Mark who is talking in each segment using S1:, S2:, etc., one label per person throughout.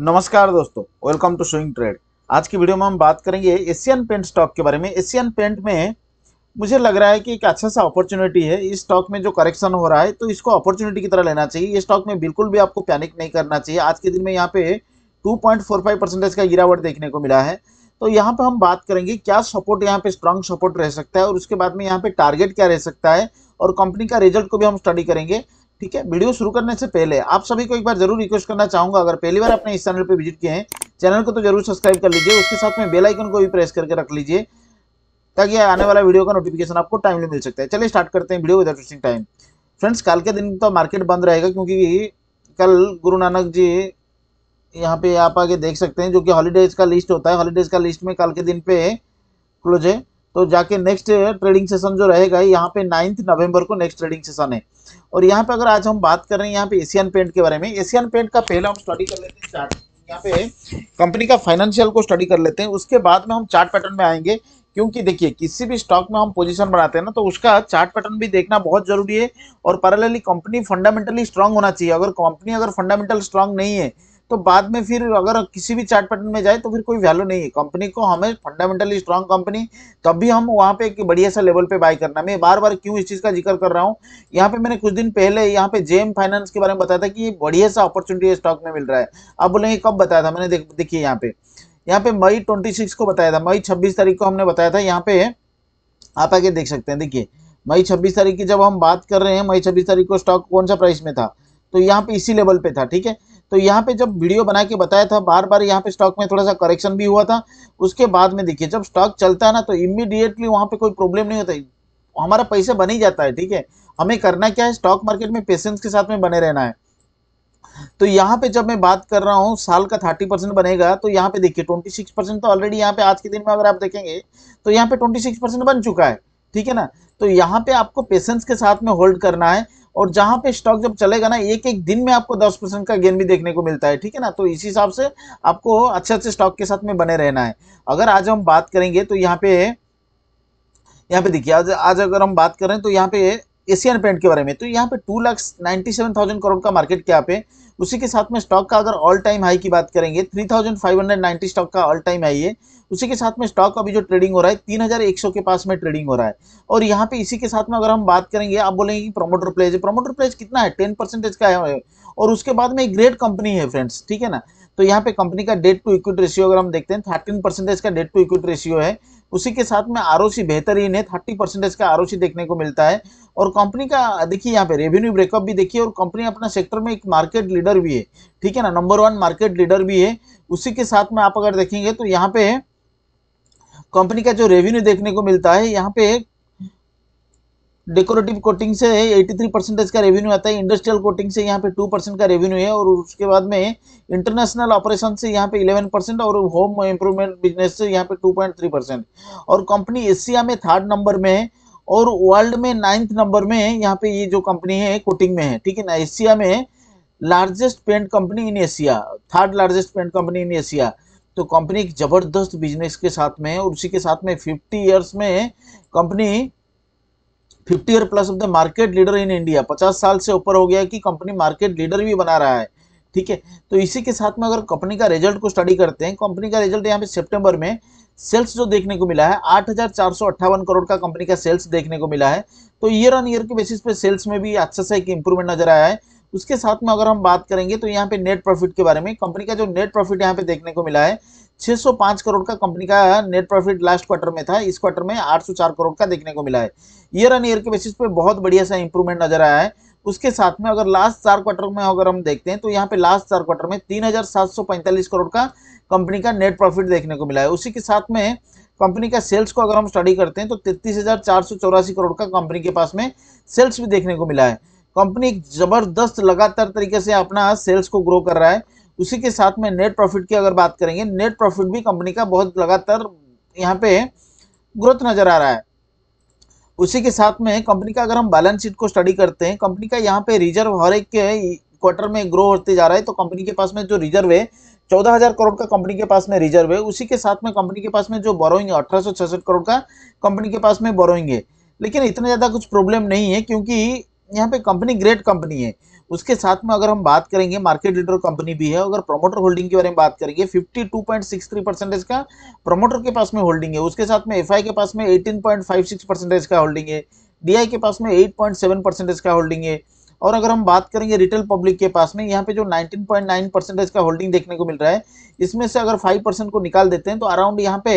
S1: नमस्कार दोस्तों welcome to swing trade आज की वीडियो में हम बात करेंगे एशियन पेंट स्टॉक के बारे में एशियन पेंट में मुझे लग रहा है कि एक अच्छा सा अपॉर्चुनिटी है इस स्टॉक में जो करेक्शन हो रहा है तो इसको अपॉर्चुनिटी की तरह लेना चाहिए ये स्टॉक में बिल्कुल भी आपको पैनिक नहीं करना चाहिए आज के दिन में यहाँ पे टू परसेंटेज का गिरावट देखने को मिला है तो यहाँ पे हम बात करेंगे क्या सपोर्ट यहाँ पे स्ट्रांग सपोर्ट रह सकता है और उसके बाद में यहाँ पे टारगेट क्या रह सकता है और कंपनी का रिजल्ट को भी हम स्टडी करेंगे ठीक है वीडियो शुरू करने से पहले आप सभी को एक बार जरूर रिक्वेस्ट करना चाहूंगा अगर पहली बार आपने इस चैनल पर विजिट किए हैं चैनल को तो जरूर सब्सक्राइब कर लीजिए उसके साथ में बेल आइकन को भी प्रेस करके रख लीजिए ताकि आने वाला वीडियो का नोटिफिकेशन आपको टाइमली मिल सकता है चलिए स्टार्ट करते हैं video without wasting time friends कल के दिन तो मार्केट बंद रहेगा क्योंकि कल गुरु नानक जी यहाँ पे आप आगे देख सकते हैं जो कि हॉलीडेज का लिस्ट होता है हॉलीडेज का लिस्ट में कल के दिन पे क्लोज है तो जाके नेक्स्ट ट्रेडिंग सेशन जो रहेगा यहाँ पे नाइन्थ नवंबर को नेक्स्ट ट्रेडिंग सेशन है और यहाँ पे अगर आज हम बात कर रहे हैं यहाँ पे एशियन पेंट के बारे में एशियन पेंट का पहला हम स्टडी कर लेते हैं चार्ट यहाँ पे कंपनी का फाइनेंशियल को स्टडी कर लेते हैं उसके बाद में हम चार्ट पैटर्न में आएंगे क्योंकि देखिए किसी भी स्टॉक में हम पोजीशन बनाते हैं ना तो उसका चार्ट पैटर्न भी देखना बहुत जरूरी है और पैरेलली कंपनी फंडामेंटली स्ट्रांग होना चाहिए अगर कंपनी अगर फंडामेंटल स्ट्रांग नहीं है तो बाद में फिर अगर किसी भी चार्ट पैटर्न में जाए तो फिर कोई वैल्यू नहीं है कंपनी को हमें फंडामेंटली स्ट्रांग कंपनी तब भी हम वहाँ पे एक बढ़िया सा लेवल पे बाय करना मैं बार बार क्यों इस चीज़ का जिक्र कर रहा हूँ यहाँ पे मैंने कुछ दिन पहले यहाँ पे जेम फाइनेंस के बारे में बताया था कि बढ़िया सा अपॉर्चुनिटी स्टॉक में मिल रहा है आप बोलेंगे कब बताया था मैंने देखिए यहाँ पे यहाँ पे मई ट्वेंटी को बताया था मई छब्बीस तारीख को हमने बताया था यहाँ पे आप आगे देख सकते हैं देखिए मई छब्बीस तारीख की जब हम बात कर रहे हैं मई छब्बीस तारीख को स्टॉक कौन सा प्राइस में था तो यहाँ पे इसी लेवल पे था ठीक है तो यहाँ पे जब वीडियो बना के बताया था बार बार यहाँ पे स्टॉक में थोड़ा सा करेक्शन भी हुआ था उसके बाद में देखिए जब स्टॉक चलता है ना तो इमीडिएटली वहाँ पे कोई प्रॉब्लम नहीं होता हमारा पैसा बन ही जाता है ठीक है हमें करना क्या है स्टॉक मार्केट में पेशेंस के साथ में बने रहना है तो यहाँ पे जब मैं बात कर रहा हूँ साल का थर्टी परसेंट बनेगा तो यहाँ पे देखिए ट्वेंटी सिक्स परसेंट तो ऑलरेडी यहाँ पे आज के दिन में अगर आप देखेंगे तो यहाँ पे ट्वेंटी सिक्स परसेंट बन चुका है ठीक है ना तो यहाँ पे आपको पेशेंस के साथ में होल्ड करना है और जहां पे स्टॉक जब चलेगा ना एक एक दिन में आपको दस परसेंट का गेन भी देखने को मिलता है ठीक है ना तो इसी हिसाब से आपको अच्छे अच्छे स्टॉक के साथ में बने रहना है अगर आज हम बात करेंगे तो यहाँ पे यहाँ पे देखिए आज आज अगर हम बात करें तो यहाँ पे एशियन पेंट के बारे में तो यहाँ पे two lakh ninety seven thousand crore का मार्केट कैप है उसी के साथ में स्टॉक का अगर ऑल टाइम हाई की बात करेंगे three thousand five hundred ninety stock का ऑल टाइम हाई है उसी के साथ में स्टॉक अभी जो ट्रेडिंग हो रहा है तीन हजार एक सौ के पास में ट्रेडिंग हो रहा है और यहाँ पे इसी के साथ में अगर हम बात करेंगे आप बोलेंगे कि प्रोमोटर प्लेज प्रोमोटर प्लेज कितना है टेन परसेंटेज का है और उसके बाद में एक ग्रेट कंपनी है फ्रेंड्स ठीक है ना तो यहाँ पे कंपनी का डेट टू इक्विटी रेशियो अगर हम देखते हैं थर्टीन परसेंटेज का डेट टू इक्विटी रेशियो है उसी के साथ में आर बेहतरीन है थर्टी परसेंटेज का आर देखने को मिलता है और कंपनी का देखिए यहाँ पे रेवेन्यू ब्रेकअप भी देखिए और कंपनी अपना सेक्टर में एक मार्केट लीडर भी है ठीक है ना नंबर वन मार्केट लीडर भी है उसी के साथ में आप अगर देखेंगे तो यहाँ पे कंपनी का जो रेवेन्यू देखने को मिलता है यहाँ पे डेकोरेटिव कोटिंग से 83 परसेंटेज का रेवेन्यू आता है इंडस्ट्रियल कोटिंग से यहाँ पे 2 परसेंट का रेवेन्यू है और उसके बाद में इंटरनेशनल ऑपरेशन से यहाँ पे 11 परसेंट और होम इम्प्रूवमेंट बिजनेस से यहाँ पे 2.3 परसेंट और कंपनी एशिया में थर्ड नंबर में है और वर्ल्ड में नाइन्थ नंबर में यहाँ पे ये जो कंपनी है कोटिंग में है ठीक है ना एशिया में largest paint company in Asia third largest paint company in Asia तो कंपनी एक जबरदस्त बिजनेस के साथ में और उसी के साथ में फिफ्टी ईयर्स में company fifty year plus of the market leader in India पचास साल से ऊपर हो गया कि कंपनी मार्केट लीडर भी बना रहा है ठीक है तो इसी के साथ में अगर कंपनी का रिजल्ट को स्टडी करते हैं कंपनी का रिजल्ट यहाँ पे सितंबर में सेल्स जो देखने को मिला है आठ करोड़ का कंपनी का सेल्स देखने को मिला है तो ईयर ऑन ईयर के बेसिस पे सेल्स में भी अच्छा सा एक इंप्रूवमेंट नजर आया है उसके साथ में अगर हम बात करेंगे तो यहाँ पे नेट प्रॉफिट के बारे में कंपनी का जो नेट प्रॉफिट यहाँ पे देखने को मिला है 605 करोड़ का कंपनी का नेट प्रॉफिट लास्ट क्वार्टर में था इस क्वार्टर में 804 करोड़ का देखने को मिला है ईयर ऑन ईयर के बेसिस पे बहुत बढ़िया सा इंप्रूवमेंट नजर आया है उसके साथ में अगर लास्ट चार क्वार्टर में अगर हम देखते हैं तो यहाँ पे लास्ट चार क्वार्टर में तीन करोड़ का कंपनी का नेट प्रॉफिट देखने को मिला है उसी के साथ में कंपनी का सेल्स को अगर हम स्टडी करते हैं तो तैतीस करोड़ का कंपनी के पास में सेल्स भी देखने को मिला है कंपनी जबरदस्त लगातार तरीके से अपना सेल्स को ग्रो कर रहा है उसी के साथ में नेट प्रॉफिट की अगर बात करेंगे नेट प्रॉफिट भी कंपनी का बहुत लगातार यहाँ पे ग्रोथ नज़र आ रहा है उसी के साथ में कंपनी का अगर हम बैलेंस शीट को स्टडी करते हैं कंपनी का यहाँ पे रिजर्व हर एक क्वार्टर में ग्रो होते जा रहा है तो कंपनी के पास में जो रिजर्व है चौदह हजार करोड़ का कंपनी के पास में रिजर्व है उसी के साथ में कंपनी के पास में जो बोरोइंग है अठारह करोड़ का कंपनी के पास में बोरोइंग है लेकिन इतना ज़्यादा कुछ प्रॉब्लम नहीं है क्योंकि यहाँ पे कंपनी ग्रेट कंपनी है उसके साथ में अगर हम बात करेंगे मार्केट लीडर कंपनी भी है अगर प्रमोटर होल्डिंग के बारे में बात करेंगे 52.63 परसेंटेज का प्रमोटर के पास में होल्डिंग है उसके साथ में एफआई के पास में 18.56 परसेंटेज का होल्डिंग है डीआई के पास में 8.7 परसेंटेज का होल्डिंग है और अगर हम बात करेंगे रिटेल पब्लिक के पास में यहाँ पे जो 19.9 परसेंटेज का होल्डिंग देखने को मिल रहा है इसमें से अगर 5 परसेंट को निकाल देते हैं तो अराउंड यहाँ पे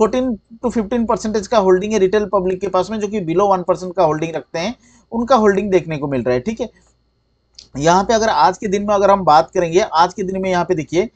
S1: 14 टू 15 परसेंटेज का होल्डिंग है रिटेल पब्लिक के पास में जो कि बिलो 1 परसेंट का होल्डिंग रखते हैं उनका होल्डिंग देखने को मिल रहा है ठीक है यहाँ पे अगर आज के दिन में अगर हम बात करेंगे आज के दिन में यहाँ पे देखिए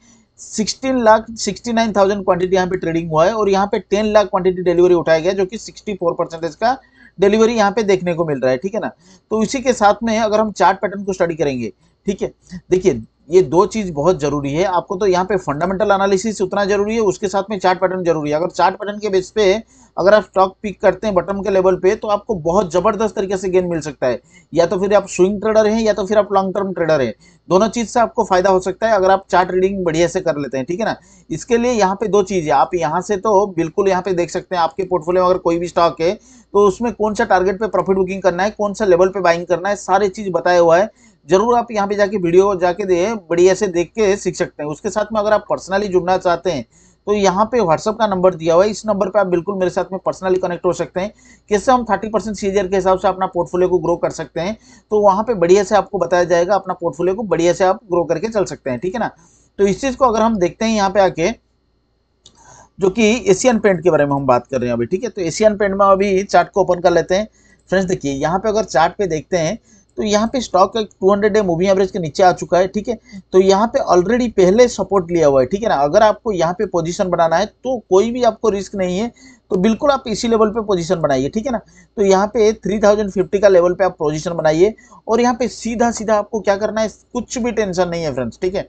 S1: 16 लाख 69,000 क्वांटिटी यहाँ पे ट्रेडिंग हुआ है और यहाँ पे 10 लाख क्वांटिटी डिलीवरी उठाया गया जो कि 64 परसेंटेज का डिलीवरी यहाँ पे देखने को मिल रहा है ठीक है ना तो इसी के साथ में अगर हम चार्ट पैटर्न को स्टडी करेंगे ठीक है देखिए ये दो चीज़ बहुत ज़रूरी है आपको तो यहाँ पे फंडामेंटल एनालिसिस उतना ज़रूरी है उसके साथ में चार्ट पैटर्न जरूरी है अगर चार्ट पैटर्न के बेस पे अगर आप स्टॉक पिक करते हैं बटम के लेवल पे तो आपको बहुत ज़बरदस्त तरीके से गेन मिल सकता है या तो फिर आप स्विंग ट्रेडर हैं या तो फिर आप लॉन्ग टर्म ट्रेडर हैं दोनों चीज़ से आपको फायदा हो सकता है अगर आप चार्ट रीडिंग बढ़िया से कर लेते हैं ठीक है ना इसके लिए यहाँ पे दो चीज़ है आप यहाँ से तो बिल्कुल यहाँ पे देख सकते हैं आपके पोर्टफोलियो में अगर कोई भी स्टॉक है तो उसमें कौन सा टारगेट पे प्रॉफिट बुकिंग करना है कौन सा लेवल पे बाइंग करना है सारी चीज़ बताया हुआ है जरूर आप यहाँ पे जाके वीडियो जाके दे बढ़िया से देख के सीख सकते हैं उसके साथ में अगर आप पर्सनली जुड़ना चाहते हैं तो यहाँ पे व्हाट्सअप का नंबर दिया हुआ है इस नंबर पे आप बिल्कुल मेरे साथ में पर्सनली कनेक्ट हो सकते हैं कैसे हम 30 परसेंट सीजियर के हिसाब से अपना पोर्टफोलियो को ग्रो कर सकते हैं तो वहाँ पे बढ़िया से आपको बताया जाएगा अपना पोर्टफोलियो को बढ़िया से आप ग्रो करके चल सकते हैं ठीक है ना तो इस चीज़ को अगर हम देखते हैं यहाँ पे आके जो कि एशियन पेंट के बारे में हम बात कर रहे हैं अभी ठीक है तो एशियन पेंट में अभी चार्ट को ओपन कर लेते हैं फ्रेंड्स देखिए यहाँ पे अगर चार्ट पे देखते हैं तो यहाँ पे stock two hundred moving average के नीचे आ चुका है ठीक है तो यहाँ पे ऑलरेडी पहले सपोर्ट लिया हुआ है ठीक है ना अगर आपको यहाँ पे पोजीशन बनाना है तो कोई भी आपको रिस्क नहीं है तो बिल्कुल आप इसी लेवल पे पोजीशन बनाइए ठीक है ना तो यहाँ पे 3050 का लेवल पे आप पोजिशन बनाइए और यहाँ पे सीधा सीधा आपको क्या करना है कुछ भी टेंशन नहीं है फ्रेंड्स ठीक है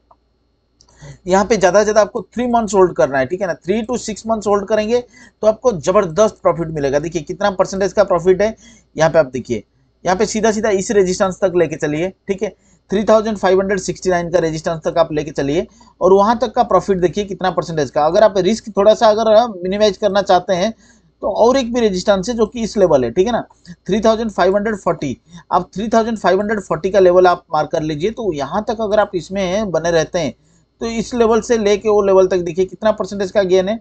S1: यहाँ पे ज़्यादा से ज़्यादा आपको थ्री मंथ्स होल्ड करना है ठीक है ना three to six months hold करेंगे तो आपको जबरदस्त प्रॉफिट मिलेगा देखिए कितना परसेंटेज का प्रॉफिट है यहाँ पे आप देखिए यहाँ पे सीधा सीधा इस रेजिस्टेंस तक लेके चलिए ठीक है three thousand five hundred sixty nine का रेजिस्टेंस तक आप लेके चलिए और वहाँ तक का प्रॉफिट देखिए कितना परसेंटेज का अगर आप रिस्क थोड़ा सा अगर मिनिमाइज हाँ, करना चाहते हैं तो और एक भी रेजिस्टेंस है जो कि इस लेवल है ठीक है ना three thousand five hundred forty आप three thousand five hundred forty का लेवल आप मार्क कर लीजिए तो यहाँ तक अगर आप इसमें बने रहते हैं तो इस लेवल से लेके वो लेवल तक देखिए कितना परसेंटेज का गेन है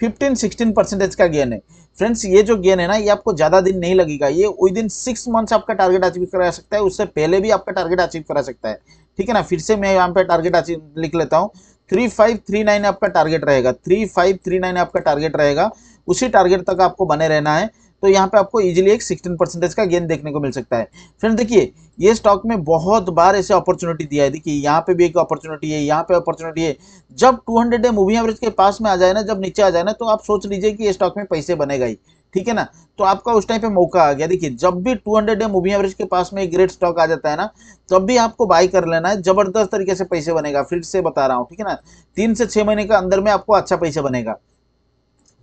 S1: फिफ्टीन सिक्सटीन परसेंटेज का गेन है फ्रेंड्स ये जो गेन है ना ये आपको ज़्यादा दिन नहीं लगेगा ये विद इन सिक्स मंथ्स आपका टारगेट अचीव करा सकता है उससे पहले भी आपका टारगेट अचीव करा सकता है ठीक है ना फिर से मैं यहाँ पे टारगेट अचीव लिख लेता हूँ थ्री फाइव थ्री नाइन आपका टारगेट रहेगा थ्री फाइव थ्री नाइन आपका टारगेट रहेगा उसी टारगेट तक आपको बने रहना है तो यहाँ पे आपको इजीली एक 16 परसेंटेज का गेन देखने को मिल सकता है फ्रेंड देखिए ये स्टॉक में बहुत बार ऐसे अपॉर्चुनिटी दिया है देखिए यहाँ पे भी एक अपॉर्चुनिटी है यहाँ पे अपॉर्चुनिटी है जब 200 डे मूविंग एवरेज के पास में आ जाए ना जब नीचे आ जाए ना तो आप सोच लीजिए कि ये स्टॉक में पैसे बनेगा ही ठीक है ना तो आपका उस टाइम पे मौका आ गया देखिए जब भी 200 डे मूविंग एवरेज के पास में एक ग्रेट स्टॉक आ जाता है ना तब भी आपको बाय कर लेना है जबरदस्त तरीके से पैसे बनेगा फिर से बता रहा हूँ ठीक है ना तीन से छह महीने के अंदर में आपको अच्छा पैसे बनेगा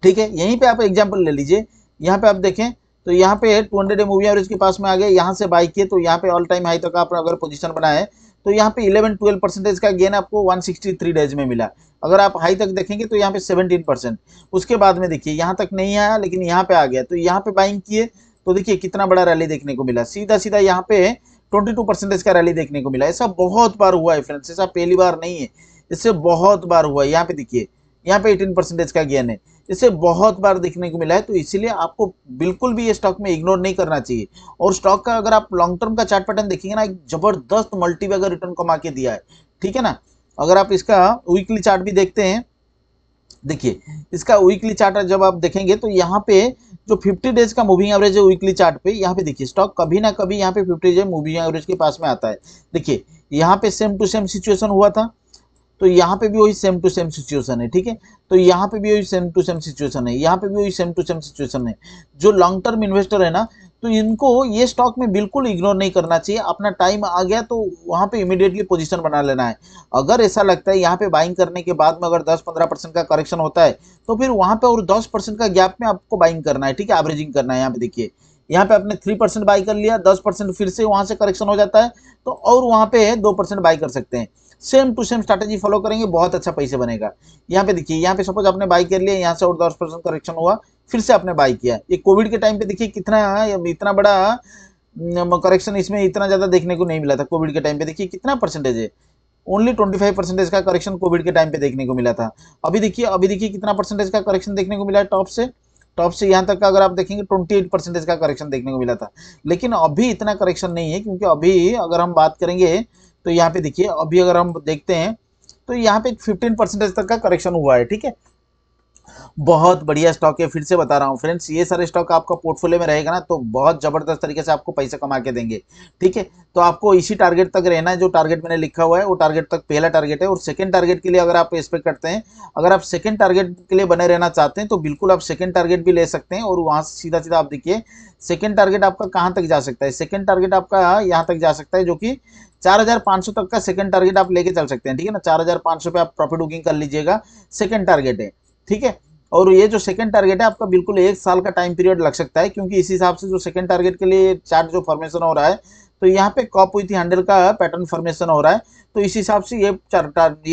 S1: ठीक है यहीं पे आप एग्जाम्पल ले लीजिए यहाँ पे आप देखें तो यहाँ पे टू हंड्रेड एम एवरेज के पास में आ गए यहाँ से बाई किए तो यहाँ पे ऑल टाइम हाई तक आप अगर पोजीशन बनाए है तो यहाँ पे 11 12 परसेंटेज का गेन आपको 163 डेज में मिला अगर आप हाई तक देखेंगे तो यहाँ पे 17 परसेंट उसके बाद में देखिए यहाँ तक नहीं आया लेकिन यहाँ पे आ गया तो यहाँ पे बाइंग किए तो देखिए कितना बड़ा रैली देखने को मिला सीधा सीधा यहाँ पे 22 परसेंटेज का रैली देखने को मिला ऐसा बहुत बार हुआ है फ्रेंड्स ऐसा पहली बार नहीं है इससे बहुत बार हुआ है यहाँ पे देखिए यहाँ पे 18 परसेंटेज का गेन है इसे बहुत बार देखने को मिला है तो इसीलिए आपको बिल्कुल भी ये स्टॉक में इग्नोर नहीं करना चाहिए और स्टॉक का अगर आप लॉन्ग टर्म का चार्ट पैटर्न देखेंगे ना एक जबरदस्त मल्टीबैगर रिटर्न कमा के दिया है ठीक है ना अगर आप इसका वीकली चार्ट भी देखते हैं देखिए इसका वीकली चार्ट जब आप देखेंगे तो यहाँ पे जो 50 डेज का मूविंग एवरेज है वीकली चार्ट पे यहाँ पे देखिए स्टॉक कभी ना कभी यहाँ पे 50 डेज मूविंग एवरेज के पास में आता है देखिए यहाँ पे सेम टू सेम सिचुएशन हुआ था तो यहाँ पे भी वही सेम टू सेम सिचुएशन है ठीक है तो यहाँ पे भी वही सेम टू सेम सिचुएशन है यहाँ पे भी वही सेम टू सेम सिचुएशन है जो लॉन्ग टर्म इन्वेस्टर है ना तो इनको ये स्टॉक में बिल्कुल इग्नोर नहीं करना चाहिए अपना टाइम आ गया तो वहाँ पे इमीडिएटली पोजीशन बना लेना है अगर ऐसा लगता है यहाँ पे बाइंग करने के बाद में अगर 10-15 परसेंट का करेक्शन होता है तो फिर वहाँ पे और 10 परसेंट का गैप में आपको बाइंग करना है ठीक है एवरेजिंग करना है यहाँ पे देखिए यहाँ पे आपने थ्री परसेंट बाई कर लिया दस परसेंट फिर से वहां से करेक्शन हो जाता है तो और वहां पे दो परसेंट बाई कर सकते हैं same to same strategy follow करेंगे बहुत अच्छा पैसे बनेगा यहाँ पे देखिए यहाँ पे सपोज आपने बाई कर लिया यहाँ से और दस परसेंट करेक्शन हुआ फिर से आपने बाई किया ये कोविड के टाइम पे देखिए कितना इतना बड़ा करेक्शन इसमें इतना ज़्यादा देखने को नहीं मिला था कोविड के टाइम पे देखिए कितना परसेंटेज है ओनली ट्वेंटी फाइव परसेंटेज का करेक्शन कोविड के टाइम पे देखने को मिला था अभी देखिए अभी देखिए कितना परसेंटेज का करेक्शन देखने को मिला है टॉप से टॉप से यहाँ तक का अगर आप देखेंगे ट्वेंटी एट परसेंटेज का करेक्शन देखने को मिला था लेकिन अभी इतना करेक्शन नहीं है क्योंकि अभी अगर हम बात करेंगे तो यहाँ पे देखिए अभी अगर हम देखते हैं तो यहाँ पे फिफ्टीन परसेंटेज तक का करेक्शन हुआ है ठीक है बहुत बढ़िया स्टॉक है फिर से बता रहा हूँ फ्रेंड्स ये सारे स्टॉक आपका पोर्टफोलियो में रहेगा ना तो बहुत ज़बरदस्त तरीके से आपको पैसा कमा के देंगे ठीक है तो आपको इसी टारगेट तक रहना है जो टारगेट मैंने लिखा हुआ है वो टारगेट तक पहला टारगेट है और सेकेंड टारगेट के लिए अगर आप एक्सपेक्ट करते हैं अगर आप सेकेंड टारगेट के लिए बने रहना चाहते हैं तो बिल्कुल आप सेकेंड टारगेट भी ले सकते हैं और वहाँ से सीधा सीधा आप देखिए सेकेंड टारगेट आपका कहाँ तक जा सकता है सेकेंड टारगेट आपका यहाँ तक जा सकता है जो कि 4,500 तक का सेकंड टारगेट आप लेके चल सकते हैं ठीक है ना 4,500 पे आप प्रॉफिट बुकिंग कर लीजिएगा सेकंड टारगेट है ठीक है और ये जो सेकंड टारगेट है आपका बिल्कुल एक साल का टाइम पीरियड लग सकता है क्योंकि इस हिसाब से जो सेकंड टारगेट के लिए चार्ट जो फॉर्मेशन हो रहा है तो यहाँ पे कॉप विथ हैंडल का पैटर्न फॉर्मेशन हो रहा है तो इस हिसाब से ये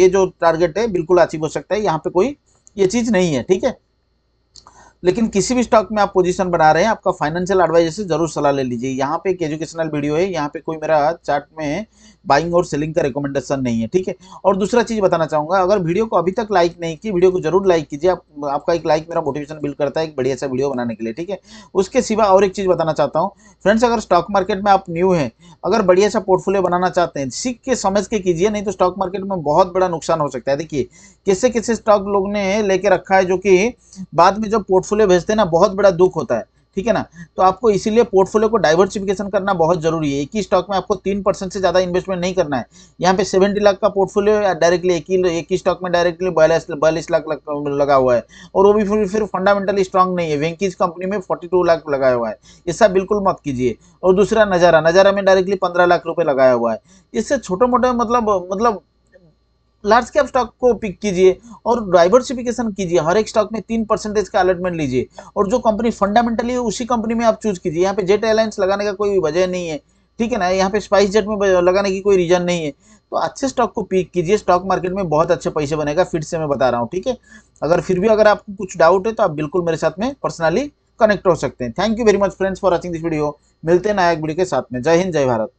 S1: ये जो टारगेट है बिल्कुल अचीव हो सकता है यहाँ पे कोई ये चीज़ नहीं है ठीक है लेकिन किसी भी स्टॉक में आप पोजीशन बना रहे हैं आपका फाइनेंशियल एडवाइजर से जरूर सलाह ले लीजिए यहाँ पे एक एजुकेशनल वीडियो है यहाँ पे कोई मेरा चार्ट में बाइंग और सेलिंग का रिकमेंडेशन नहीं है ठीक है और दूसरा चीज़ बताना चाहूंगा अगर वीडियो को अभी तक लाइक नहीं की वीडियो को जरूर लाइक कीजिए आप, आपका एक लाइक मेरा मोटिवेशन बिल्ड करता है एक बढ़िया सा वीडियो बनाने के लिए ठीक है उसके सिवा और एक चीज़ बताना चाहता हूँ फ्रेंड्स अगर स्टॉक मार्केट में आप न्यू है अगर बढ़िया सा पोर्टफोलियो बनाना चाहते हैं सीख के समझ के कीजिए नहीं तो स्टॉक मार्केट में बहुत बड़ा नुकसान हो सकता है देखिए किससे किससे स्टॉक लोग ने लेके रखा है जो कि बाद में जब पोर्टफोलियो भेजते हैं ना बहुत बड़ा दुख होता है ठीक है ना तो आपको इसीलिए पोर्टफोलियो को डाइवर्सिफिकेशन करना बहुत जरूरी है एक ही स्टॉक में आपको तीन परसेंट से ज़्यादा इन्वेस्टमेंट नहीं करना है यहाँ पे सेवेंटी लाख का पोर्टफोलियो डायरेक्टली एक ही एक ही स्टॉक में डायरेक्टली बयालीस बयालीस लाख लगा हुआ है और वो भी फिर फिर फंडामेंटली स्ट्रॉन्ग नहीं है वेंकीज कंपनी में फोर्टी टू लाख लगाया हुआ है इसका बिल्कुल मत कीजिए और दूसरा नज़ारा नज़ारा में डायरेक्टली पंद्रह लाख रुपये लगाया हुआ है इससे छोटे मोटे मतलब मतलब लार्ज कैप स्टॉक को पिक कीजिए और डाइवर्सिफिकेशन कीजिए हर एक स्टॉक में तीन परसेंटेज का अलॉटमेंट लीजिए और जो कंपनी फंडामेंटली है उसी कंपनी में आप चूज कीजिए यहाँ पे जेट एयरलाइंस लगाने का कोई वजह नहीं है ठीक है ना यहाँ पे स्पाइस जेट में लगाने की कोई रीजन नहीं है तो अच्छे स्टॉक को पिक कीजिए स्टॉक मार्केट में बहुत अच्छे पैसे बनेगा फिर से मैं बता रहा हूँ ठीक है अगर फिर भी अगर आपको कुछ डाउट है तो आप बिल्कुल मेरे साथ में पर्सनली कनेक्ट हो सकते हैं thank you very much friends for watching this video मिलते हैं नायक वीडियो के साथ में जय हिंद जय भारत